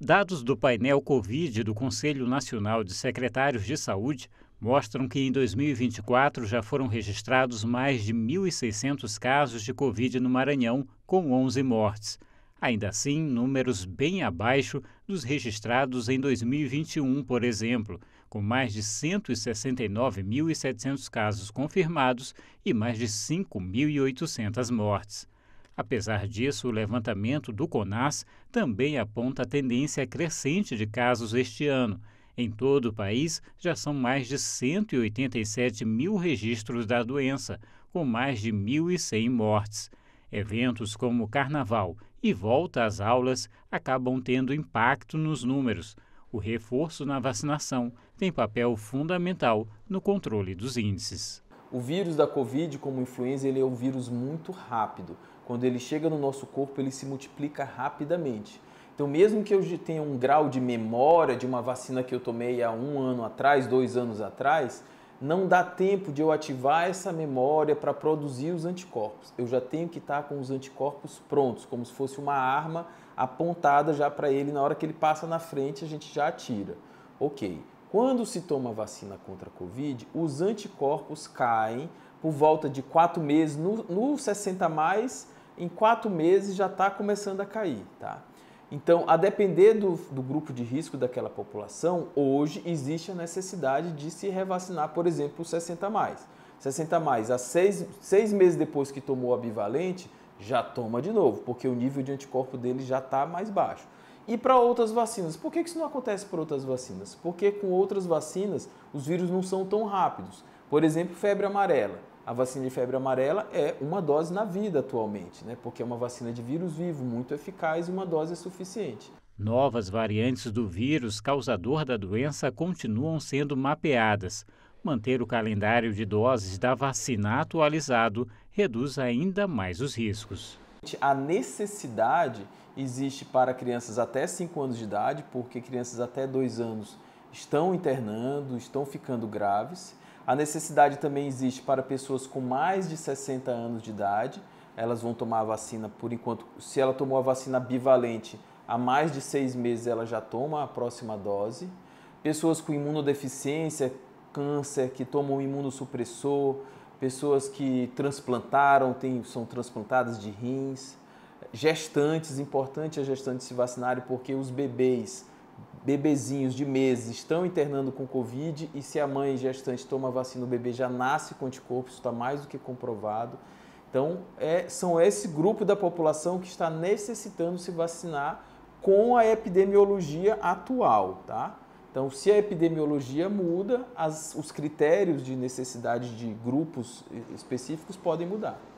Dados do painel Covid do Conselho Nacional de Secretários de Saúde mostram que em 2024 já foram registrados mais de 1.600 casos de Covid no Maranhão, com 11 mortes. Ainda assim, números bem abaixo dos registrados em 2021, por exemplo, com mais de 169.700 casos confirmados e mais de 5.800 mortes. Apesar disso, o levantamento do CONAS também aponta a tendência crescente de casos este ano. Em todo o país, já são mais de 187 mil registros da doença, com mais de 1.100 mortes. Eventos como o Carnaval e volta às aulas acabam tendo impacto nos números. O reforço na vacinação tem papel fundamental no controle dos índices. O vírus da Covid, como influenza, ele é um vírus muito rápido. Quando ele chega no nosso corpo, ele se multiplica rapidamente. Então, mesmo que eu tenha um grau de memória de uma vacina que eu tomei há um ano atrás, dois anos atrás, não dá tempo de eu ativar essa memória para produzir os anticorpos. Eu já tenho que estar tá com os anticorpos prontos, como se fosse uma arma apontada já para ele. Na hora que ele passa na frente, a gente já atira. Ok. Quando se toma vacina contra a Covid, os anticorpos caem por volta de quatro meses, no, no 60 mais, em quatro meses já está começando a cair, tá? Então, a depender do, do, grupo de risco daquela população, hoje existe a necessidade de se revacinar, por exemplo, os 60 mais. 60 mais, a seis, seis meses depois que tomou a bivalente, já toma de novo, porque o nível de anticorpo dele já está mais baixo. E para outras vacinas, por que isso não acontece para outras vacinas? Porque com outras vacinas os vírus não são tão rápidos. Por exemplo, febre amarela. A vacina de febre amarela é uma dose na vida atualmente, né? porque é uma vacina de vírus vivo, muito eficaz e uma dose é suficiente. Novas variantes do vírus causador da doença continuam sendo mapeadas. Manter o calendário de doses da vacina atualizado reduz ainda mais os riscos a necessidade existe para crianças até 5 anos de idade, porque crianças até 2 anos estão internando, estão ficando graves. A necessidade também existe para pessoas com mais de 60 anos de idade. Elas vão tomar a vacina, por enquanto, se ela tomou a vacina bivalente, há mais de seis meses ela já toma a próxima dose. Pessoas com imunodeficiência, câncer, que tomam imunossupressor, pessoas que transplantaram, tem, são transplantadas de rins, gestantes, importante a é gestante se vacinarem porque os bebês, bebezinhos de meses estão internando com Covid e se a mãe gestante toma vacina, o bebê já nasce com anticorpo, isso está mais do que comprovado. Então, é, são esse grupo da população que está necessitando se vacinar com a epidemiologia atual, tá? Então, se a epidemiologia muda, as, os critérios de necessidade de grupos específicos podem mudar.